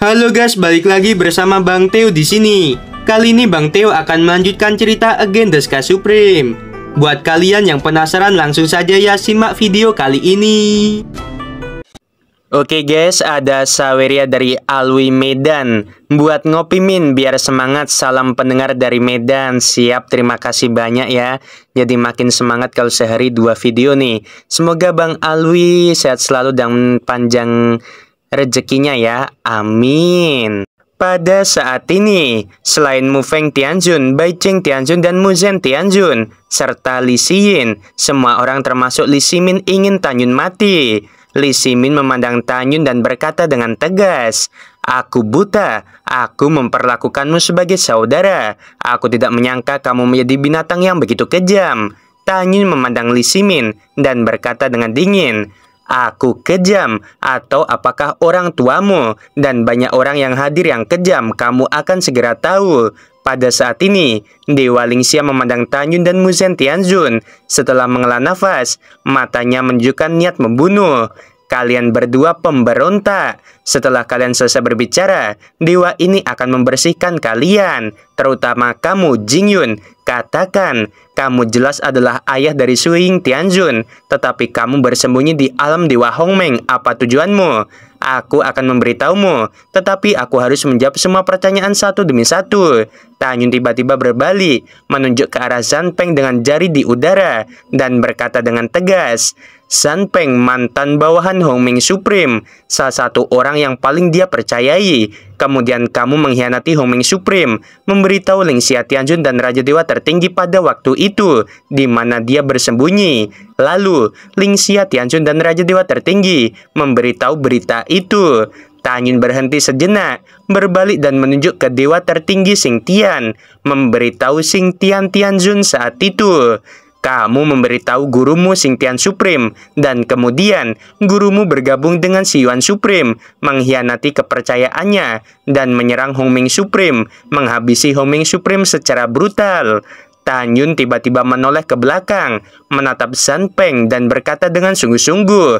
Halo guys, balik lagi bersama Bang Teo di sini. Kali ini Bang Teo akan melanjutkan cerita Again Deska Supreme. Buat kalian yang penasaran langsung saja ya simak video kali ini. Oke guys, ada Saweria dari Alwi Medan. Buat ngopi Min, biar semangat. Salam pendengar dari Medan. Siap, terima kasih banyak ya. Jadi makin semangat kalau sehari dua video nih. Semoga Bang Alwi sehat selalu dan panjang rezekinya ya. Amin. Pada saat ini, selain Mu Feng Tianjun, Bai Cheng Tianjun, dan Mu Zhen Tianjun, serta Li Xin, semua orang termasuk Li Ximin ingin Tanyun mati. Li Ximin memandang Tanyun dan berkata dengan tegas, Aku buta, aku memperlakukanmu sebagai saudara. Aku tidak menyangka kamu menjadi binatang yang begitu kejam. Tanyun memandang Li Ximin dan berkata dengan dingin, aku kejam atau apakah orang tuamu dan banyak orang yang hadir yang kejam kamu akan segera tahu pada saat ini, Dewa Lingxia memandang Tanyun dan Muzen Tianzun. Setelah mengelah nafas, matanya menunjukkan niat membunuh. Kalian berdua pemberontak. Setelah kalian selesai berbicara, dewa ini akan membersihkan kalian, terutama kamu Jingyun. Katakan, kamu jelas adalah ayah dari Suing Tianjun, tetapi kamu bersembunyi di alam dewa Hongmeng. Apa tujuanmu? Aku akan memberitahumu, tetapi aku harus menjawab semua pertanyaan satu demi satu. Tanyun tiba-tiba berbalik, menunjuk ke arah Zanpeng dengan jari di udara, dan berkata dengan tegas, San Peng, mantan bawahan Hong Ming Supreme, salah satu orang yang paling dia percayai. Kemudian kamu mengkhianati Hong Ming Supreme, memberitahu Ling Xia Tianjun dan Raja Dewa tertinggi pada waktu itu, di mana dia bersembunyi. Lalu, Ling Xia Tianjun dan Raja Dewa tertinggi memberitahu berita itu. Tanyun berhenti sejenak, berbalik dan menunjuk ke dewa tertinggi Sing Tian, memberitahu Sing Tian Tianjun saat itu. Kamu memberitahu gurumu Sing Tian Supreme, dan kemudian gurumu bergabung dengan Si Yuan Supreme, mengkhianati kepercayaannya, dan menyerang Hong Ming Supreme, menghabisi Hong Ming Supreme secara brutal. Tan Yun tiba-tiba menoleh ke belakang, menatap San Peng dan berkata dengan sungguh-sungguh,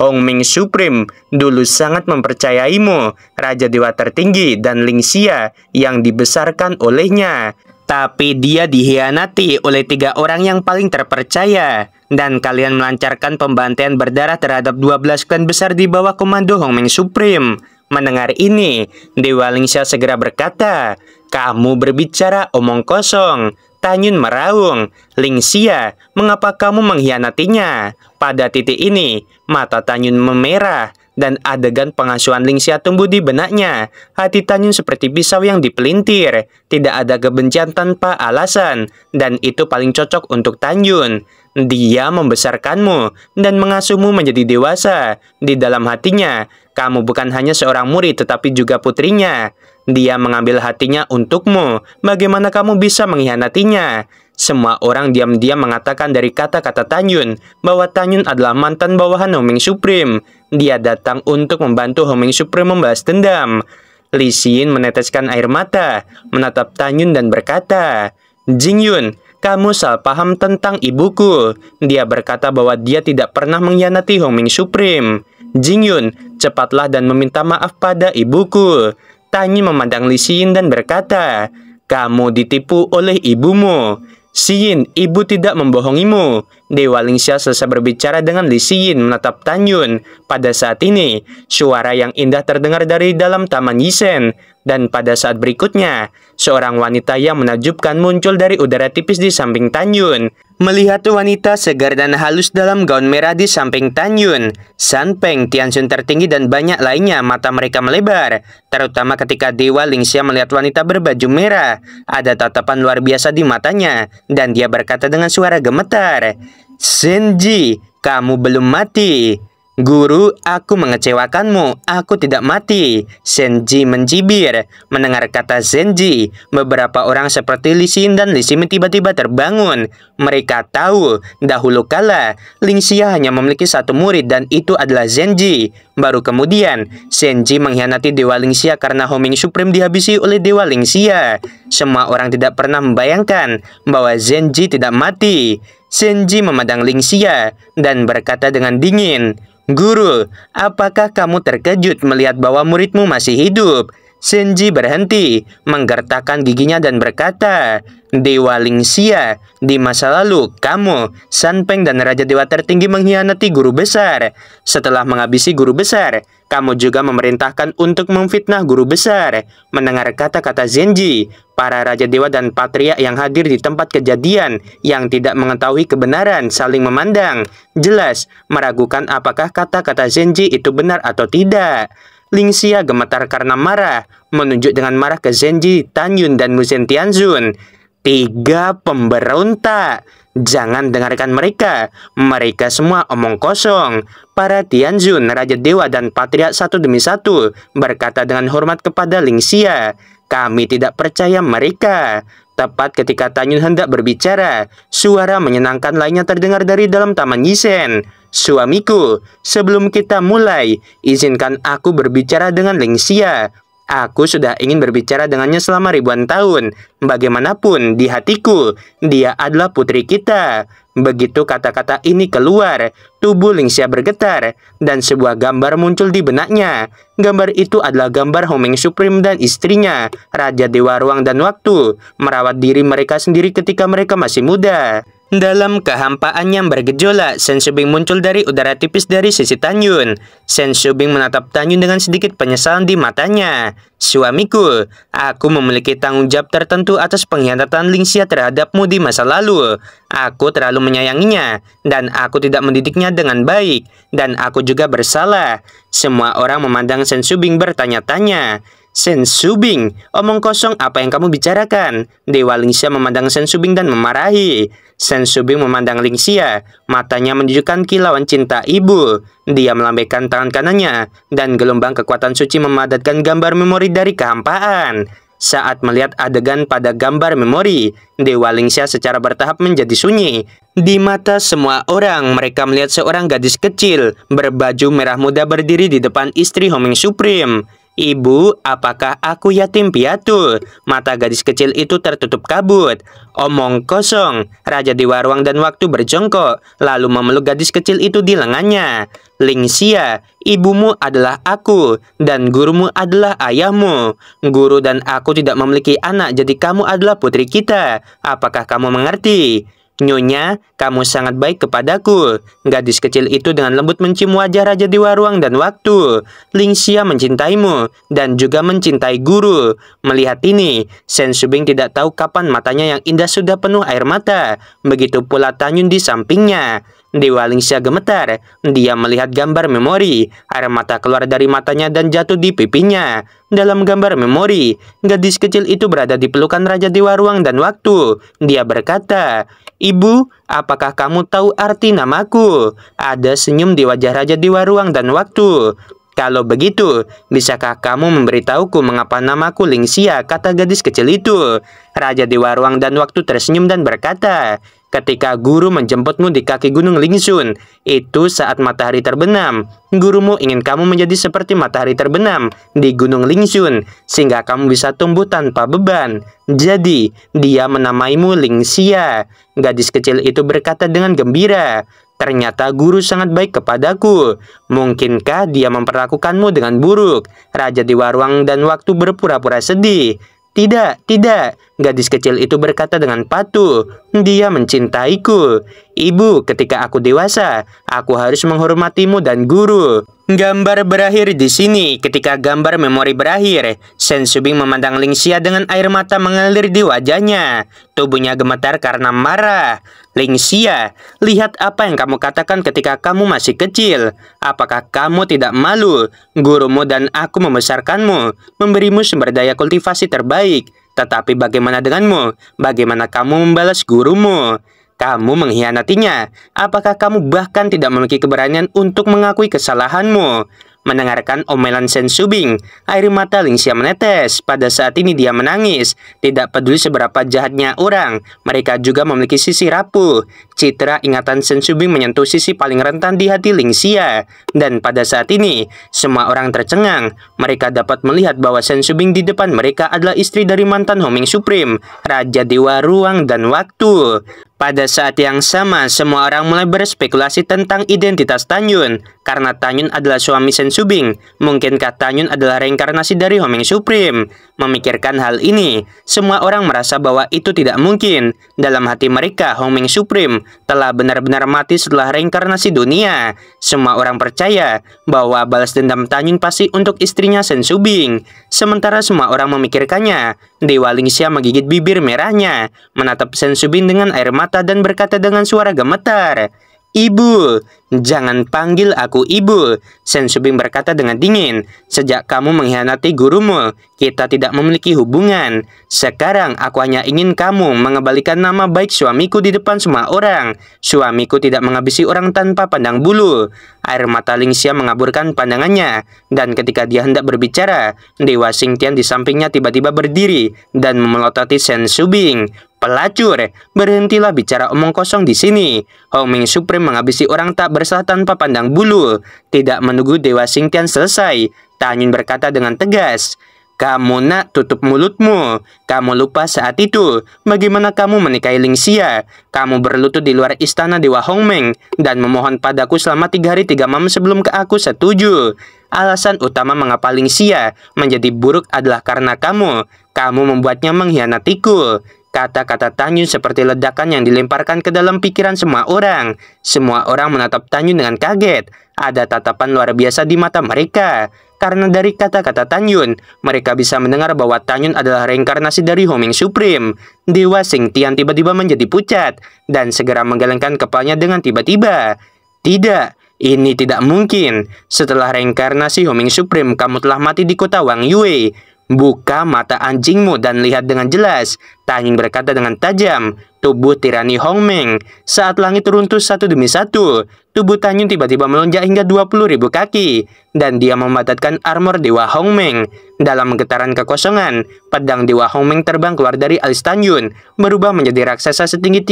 Hong Ming Supreme dulu sangat mempercayaimu, Raja Dewa Tertinggi dan Ling Xia yang dibesarkan olehnya. Tapi dia dihianati oleh tiga orang yang paling terpercaya dan kalian melancarkan pembantaian berdarah terhadap 12 klan besar di bawah komando Hong Ming Supreme. Mendengar ini, Dewa Lingxia segera berkata, "Kamu berbicara omong kosong." Tanyun meraung, Xia, mengapa kamu mengkhianatinya?" Pada titik ini, mata Tanyun memerah dan adegan pengasuhan Lingxia tumbuh di benaknya. Hati Tanyun seperti pisau yang dipelintir, tidak ada kebencian tanpa alasan, dan itu paling cocok untuk Tanyun. Dia membesarkanmu dan mengasuhmu menjadi dewasa. Di dalam hatinya, kamu bukan hanya seorang murid tetapi juga putrinya. Dia mengambil hatinya untukmu. Bagaimana kamu bisa mengkhianatinya? Semua orang diam-diam mengatakan dari kata-kata Tanyun bahwa Tanyun adalah mantan bawahan Noming Supreme. Dia datang untuk membantu Homing Supreme membalas dendam. Li Xin meneteskan air mata, menatap Tanyun dan berkata, Jing Yun, kamu salah paham tentang ibuku. Dia berkata bahwa dia tidak pernah mengkhianati Homing Supreme. Jing Yun, cepatlah dan meminta maaf pada ibuku. Tanyun memandang Li Xin dan berkata, kamu ditipu oleh ibumu. Siyin, ibu tidak membohongimu. Dewa Lingxia selesai berbicara dengan Li Siyin menatap Tanyun. Pada saat ini, suara yang indah terdengar dari dalam Taman Yisen. Dan pada saat berikutnya, Seorang wanita yang menakjubkan muncul dari udara tipis di samping Tanyun. Melihat wanita segar dan halus dalam gaun merah di samping Tanyun, San Peng, Tianxun tertinggi dan banyak lainnya mata mereka melebar. Terutama ketika Dewa Lingxia melihat wanita berbaju merah. Ada tatapan luar biasa di matanya dan dia berkata dengan suara gemetar, Senji, kamu belum mati. Guru, aku mengecewakanmu. Aku tidak mati. Senji menjibir. Mendengar kata Senji, beberapa orang seperti Lisin dan Lisimi tiba-tiba terbangun. Mereka tahu, dahulu kala, Lingxia hanya memiliki satu murid dan itu adalah Senji. Baru kemudian, Senji mengkhianati Dewa Lingxia karena Homing Supreme dihabisi oleh Dewa Lingxia. Semua orang tidak pernah membayangkan bahwa Senji tidak mati. Senji memandang Lingxia dan berkata dengan dingin, Guru, apakah kamu terkejut melihat bahwa muridmu masih hidup? Senji berhenti, menggertakkan giginya dan berkata, Dewa Lingxia, di masa lalu kamu, Sanpeng dan Raja Dewa Tertinggi mengkhianati guru besar. Setelah menghabisi guru besar, kamu juga memerintahkan untuk memfitnah guru besar. Mendengar kata-kata Zenji, para Raja Dewa dan Patria yang hadir di tempat kejadian yang tidak mengetahui kebenaran saling memandang. Jelas, meragukan apakah kata-kata Zenji itu benar atau tidak. Lingxia gemetar karena marah, menunjuk dengan marah ke Zenji, Tanyun, dan Muzen Tianzun. Tiga pemberontak. Jangan dengarkan mereka. Mereka semua omong kosong. Para Tianzun, Raja Dewa, dan Patriot satu demi satu berkata dengan hormat kepada Lingxia. Kami tidak percaya mereka. Tepat ketika Tanyun hendak berbicara, suara menyenangkan lainnya terdengar dari dalam Taman Yisen. Suamiku, sebelum kita mulai, izinkan aku berbicara dengan Lingxia. Aku sudah ingin berbicara dengannya selama ribuan tahun. Bagaimanapun, di hatiku, dia adalah putri kita. Begitu kata-kata ini keluar, tubuh Lingxia bergetar, dan sebuah gambar muncul di benaknya. Gambar itu adalah gambar Homing Supreme dan istrinya, Raja Dewa Ruang dan Waktu, merawat diri mereka sendiri ketika mereka masih muda. Dalam kehampaan yang bergejolak, Shen Shubing muncul dari udara tipis dari sisi Tan Yun. Shen Shubing menatap Tan Yun dengan sedikit penyesalan di matanya. Suamiku, aku memiliki tanggung jawab tertentu atas pengkhianatan Xia terhadapmu di masa lalu. Aku terlalu menyayanginya, dan aku tidak mendidiknya dengan baik, dan aku juga bersalah. Semua orang memandang Shen Shubing bertanya-tanya. Subing, omong kosong apa yang kamu bicarakan? Dewa Lingxia memandang Subing dan memarahi. Subing memandang Lingxia, matanya menunjukkan kilauan cinta ibu. Dia melambaikan tangan kanannya, dan gelombang kekuatan suci memadatkan gambar memori dari kehampaan. Saat melihat adegan pada gambar memori, Dewa Lingxia secara bertahap menjadi sunyi. Di mata semua orang, mereka melihat seorang gadis kecil berbaju merah muda berdiri di depan istri Homing Supreme. Ibu, apakah aku yatim piatu? Mata gadis kecil itu tertutup kabut. Omong kosong. Raja Dewa Ruang dan Waktu berjongkok, lalu memeluk gadis kecil itu di lengannya. Lingsia, ibumu adalah aku, dan gurumu adalah ayahmu. Guru dan aku tidak memiliki anak, jadi kamu adalah putri kita. Apakah kamu mengerti? Nyonya, kamu sangat baik kepadaku. Gadis kecil itu dengan lembut mencium wajah Raja Dewa Ruang dan Waktu. Lingxia mencintaimu dan juga mencintai guru. Melihat ini, Shen Shubing tidak tahu kapan matanya yang indah sudah penuh air mata. Begitu pula Tanyun di sampingnya. Dewa Lingxia gemetar. Dia melihat gambar memori. Air mata keluar dari matanya dan jatuh di pipinya. Dalam gambar memori, gadis kecil itu berada di pelukan Raja Dewa Ruang dan Waktu. Dia berkata, Ibu, apakah kamu tahu arti namaku? Ada senyum di wajah Raja Dewa Ruang dan Waktu. Kalau begitu, bisakah kamu memberitahuku mengapa namaku Lingxia, kata gadis kecil itu. Raja Dewa Ruang dan Waktu tersenyum dan berkata, Ketika guru menjemputmu di kaki gunung Lingsun, itu saat matahari terbenam. Gurumu ingin kamu menjadi seperti matahari terbenam di gunung Lingsun, sehingga kamu bisa tumbuh tanpa beban. Jadi, dia menamaimu Lingxia. Gadis kecil itu berkata dengan gembira, Ternyata guru sangat baik kepadaku. Mungkinkah dia memperlakukanmu dengan buruk? Raja di warung dan waktu berpura-pura sedih. Tidak, tidak, Gadis kecil itu berkata dengan patuh, dia mencintaiku. Ibu, ketika aku dewasa, aku harus menghormatimu dan guru. Gambar berakhir di sini. Ketika gambar memori berakhir, Shen Subing memandang Ling Xia dengan air mata mengalir di wajahnya. Tubuhnya gemetar karena marah. Ling Xia, lihat apa yang kamu katakan ketika kamu masih kecil. Apakah kamu tidak malu? Gurumu dan aku membesarkanmu, memberimu sumber daya kultivasi terbaik tetapi bagaimana denganmu? Bagaimana kamu membalas gurumu? Kamu mengkhianatinya. Apakah kamu bahkan tidak memiliki keberanian untuk mengakui kesalahanmu? mendengarkan omelan Sen Subing, Air mata Lingxia menetes. Pada saat ini dia menangis. Tidak peduli seberapa jahatnya orang, mereka juga memiliki sisi rapuh. Citra ingatan Sen Subing menyentuh sisi paling rentan di hati Lingxia. Dan pada saat ini, semua orang tercengang. Mereka dapat melihat bahwa Sen Subing di depan mereka adalah istri dari mantan Homing Supreme, Raja Dewa Ruang dan Waktu. Pada saat yang sama, semua orang mulai berspekulasi tentang identitas Tanyun, karena Tanyun adalah suami Sen Subing. Mungkinkah Tanyun adalah reinkarnasi dari Homing Supreme? Memikirkan hal ini, semua orang merasa bahwa itu tidak mungkin. Dalam hati mereka, Homing Supreme telah benar-benar mati setelah reinkarnasi dunia. Semua orang percaya bahwa balas dendam Tanyun pasti untuk istrinya Sen Subing. Sementara semua orang memikirkannya, Dewa Lingxia menggigit bibir merahnya, menatap Sen Subing dengan air mata mata dan berkata dengan suara gemetar, Ibu, jangan panggil aku ibu. Sensubing berkata dengan dingin, sejak kamu mengkhianati gurumu, kita tidak memiliki hubungan. Sekarang aku hanya ingin kamu mengembalikan nama baik suamiku di depan semua orang. Suamiku tidak menghabisi orang tanpa pandang bulu. Air mata Lingxia mengaburkan pandangannya, dan ketika dia hendak berbicara, Dewa Singtian di sampingnya tiba-tiba berdiri dan memelototi Sensubing. Pelacur, berhentilah bicara omong kosong di sini. Hong Ming Supreme menghabisi orang tak bersalah tanpa pandang bulu. Tidak menunggu Dewa Singtian selesai. Tanyun berkata dengan tegas. Kamu nak tutup mulutmu. Kamu lupa saat itu bagaimana kamu menikahi Ling Xia? Kamu berlutut di luar istana Dewa Hong Ming. dan memohon padaku selama tiga hari tiga malam sebelum ke aku setuju. Alasan utama mengapa Ling Xia menjadi buruk adalah karena kamu. Kamu membuatnya mengkhianatiku. Kata-kata Tanyun seperti ledakan yang dilemparkan ke dalam pikiran semua orang. Semua orang menatap Tanyun dengan kaget. Ada tatapan luar biasa di mata mereka. Karena dari kata-kata Tanyun, mereka bisa mendengar bahwa Tanyun adalah reinkarnasi dari Homing Supreme. Dewa Sing Tian tiba-tiba menjadi pucat dan segera menggelengkan kepalanya dengan tiba-tiba. Tidak, ini tidak mungkin. Setelah reinkarnasi Homing Supreme, kamu telah mati di kota Wang Yue. Buka mata anjingmu dan lihat dengan jelas. Tanying berkata dengan tajam. Tubuh tirani Hong Meng Saat langit runtuh satu demi satu, tubuh Tanyun tiba-tiba melonjak hingga ribu kaki. Dan dia memadatkan armor Dewa Hong Meng Dalam getaran kekosongan, pedang Dewa Hong Meng terbang keluar dari alis Tanyun, berubah menjadi raksasa setinggi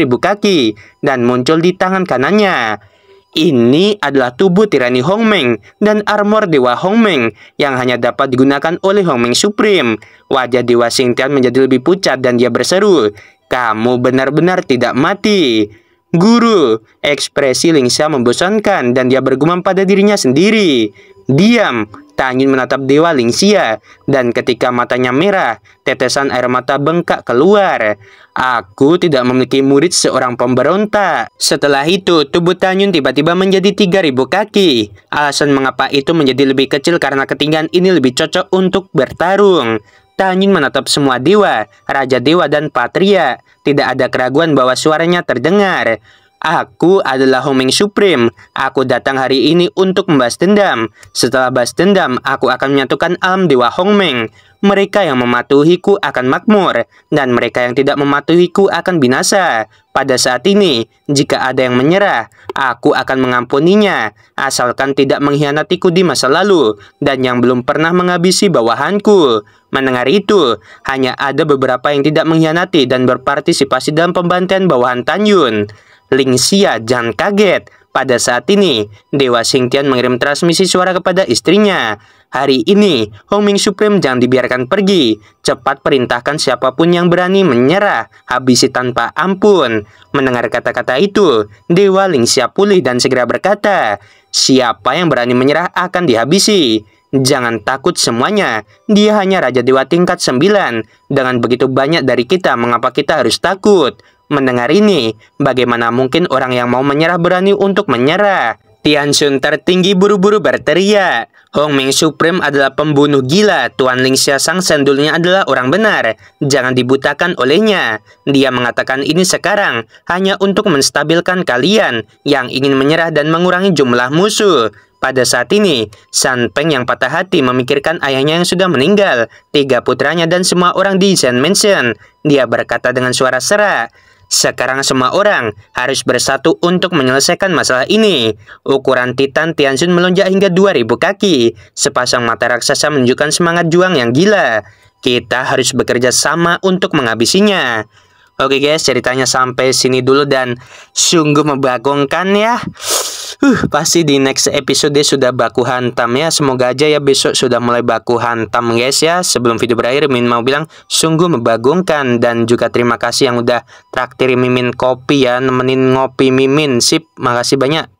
ribu kaki, dan muncul di tangan kanannya. Ini adalah tubuh tirani Hong Meng dan armor dewa Hong Meng yang hanya dapat digunakan oleh Hong Meng Supreme. Wajah dewa Tian menjadi lebih pucat dan dia berseru, "Kamu benar-benar tidak mati." Guru, ekspresi Ling Lingxia membosankan dan dia bergumam pada dirinya sendiri. Diam, Tangin menatap Dewa Lingxia, dan ketika matanya merah, tetesan air mata bengkak keluar. Aku tidak memiliki murid seorang pemberontak. Setelah itu, tubuh Tanyun tiba-tiba menjadi 3000 kaki. Alasan mengapa itu menjadi lebih kecil karena ketinggian ini lebih cocok untuk bertarung. Tanyun menatap semua dewa, raja dewa dan patria. Tidak ada keraguan bahwa suaranya terdengar. Aku adalah Homing Supreme. Aku datang hari ini untuk membahas dendam. Setelah bahas dendam, aku akan menyatukan alam dewa Hongming. Mereka yang mematuhiku akan makmur, dan mereka yang tidak mematuhiku akan binasa. Pada saat ini, jika ada yang menyerah, aku akan mengampuninya, asalkan tidak mengkhianatiku di masa lalu, dan yang belum pernah menghabisi bawahanku. Mendengar itu, hanya ada beberapa yang tidak mengkhianati dan berpartisipasi dalam pembantaian bawahan Tanyun. Xia, jangan kaget. Pada saat ini, Dewa Tian mengirim transmisi suara kepada istrinya. Hari ini, Homing Supreme jangan dibiarkan pergi. Cepat perintahkan siapapun yang berani menyerah, habisi tanpa ampun. Mendengar kata-kata itu, Dewa Xia pulih dan segera berkata, Siapa yang berani menyerah akan dihabisi. Jangan takut semuanya, dia hanya Raja Dewa tingkat 9. Dengan begitu banyak dari kita, mengapa kita harus takut? Mendengar ini, bagaimana mungkin orang yang mau menyerah berani untuk menyerah? Tian Shun tertinggi buru-buru berteriak. Hong Ming Supreme adalah pembunuh gila, Tuan Ling sang sendulnya adalah orang benar. Jangan dibutakan olehnya. Dia mengatakan ini sekarang, hanya untuk menstabilkan kalian yang ingin menyerah dan mengurangi jumlah musuh. Pada saat ini, San Peng yang patah hati memikirkan ayahnya yang sudah meninggal, tiga putranya dan semua orang di Zen Mansion. Dia berkata dengan suara serak, sekarang semua orang harus bersatu untuk menyelesaikan masalah ini. Ukuran Titan Tianjin melonjak hingga 2000 kaki. Sepasang mata raksasa menunjukkan semangat juang yang gila. Kita harus bekerja sama untuk menghabisinya. Oke guys, ceritanya sampai sini dulu dan sungguh membagongkan ya. Huh, pasti di next episode sudah baku hantam ya. Semoga aja ya besok sudah mulai baku hantam guys ya. Sebelum video berakhir Mimin mau bilang sungguh membagongkan dan juga terima kasih yang udah traktir Mimin kopi ya, nemenin ngopi Mimin. Sip, makasih banyak.